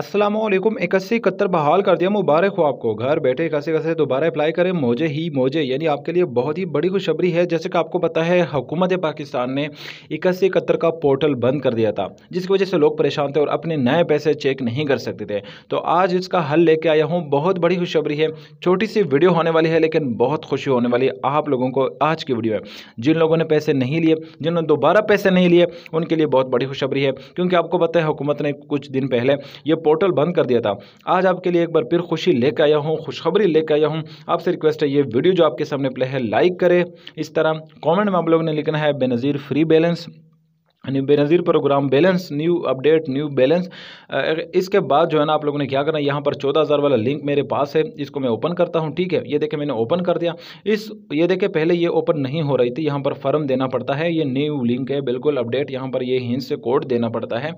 Aslam ICSI इकहत्तर बहाल कर दिया मुबारक हो आपको घर बैठे इक्सी इकहत्तर दोबारा अप्लाई करें मोजे ही मोजे यानी आपके लिए बहुत ही बड़ी खुशबरी है जैसे कि आपको पता है हुकूमत पाकिस्तान ने इक्सी इकहत्तर का पोर्टल बंद कर दिया था जिसकी वजह से लोग परेशान थे और अपने नए पैसे चेक नहीं कर सकते थे तो आज इसका हल लेके आया हूँ बहुत बड़ी खुशबरी है छोटी सी वीडियो होने वाली है लेकिन बहुत खुशी होने वाली है आप लोगों को आज की वीडियो है जिन लोगों ने पैसे नहीं लिए जिन्होंने दोबारा पैसे नहीं लिए उनके लिए बहुत बड़ी खुशबरी है क्योंकि आपको पता है हुकूमत ने कुछ दिन पहले ये पोर्टल बंद कर दिया था आज आपके लिए एक बार फिर खुशी लेकर आया हूँ खुशखबरी लेकर आया हूँ आपसे रिक्वेस्ट है ये वीडियो जो आपके सामने प्ले है लाइक करें इस तरह कॉमेंट में आप लोगों ने लिखना है Benazir free balance new Benazir program balance new update new balance इसके बाद जो है ना आप लोगों ने क्या करना है यहाँ पर चौदह हज़ार वाला लिंक मेरे पास है इसको मैं ओपन करता हूँ ठीक है ये देखे मैंने ओपन कर दिया इस ये देखे पहले ये ओपन नहीं हो रही थी यहाँ पर फॉर्म देना पड़ता है ये न्यू लिंक है बिल्कुल अपडेट यहाँ पर ये हिंस से कोड देना पड़ता है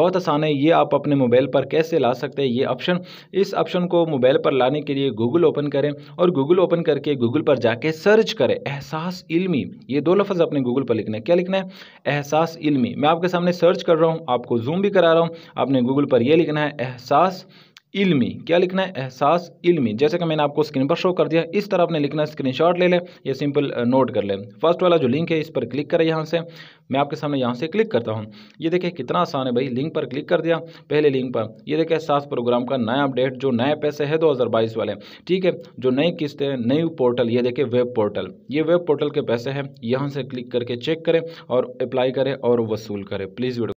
बहुत आसान है ये आप अपने मोबाइल पर कैसे ला सकते हैं ये ऑप्शन इस ऑप्शन को मोबाइल पर लाने के लिए गूगल ओपन करें और गूगल ओपन करके गूगल पर जाके सर्च करें एहसास इलमी ये दो लफ्ज़ अपने गूगल पर लिखना है क्या लिखना है एहसास इल्मी मैं आपके सामने सर्च कर रहा हूँ आपको जूम भी करा रहा हूँ आपने गूगल पर यह लिखना है एहसास इल्मी क्या लिखना है एहसास इल्मी जैसे कि मैंने आपको स्क्रीन पर शो कर दिया इस तरह आपने लिखना स्क्रीनशॉट ले लें या सिंपल नोट कर लें फर्स्ट वाला जो लिंक है इस पर क्लिक करें यहाँ से मैं आपके सामने यहाँ से क्लिक करता हूँ ये देखिए कितना आसान है भाई लिंक पर क्लिक कर दिया पहले लिंक पर ये देखें एहसास प्रोग्राम का नया अपडेट जो नए पैसे है दो वाले ठीक है जो नई किस्तें नई पोर्टल ये देखें वेब पोर्टल ये वेब पोर्टल के पैसे हैं यहाँ से क्लिक करके चेक करें और अप्लाई करें और वसूल करें प्लीज़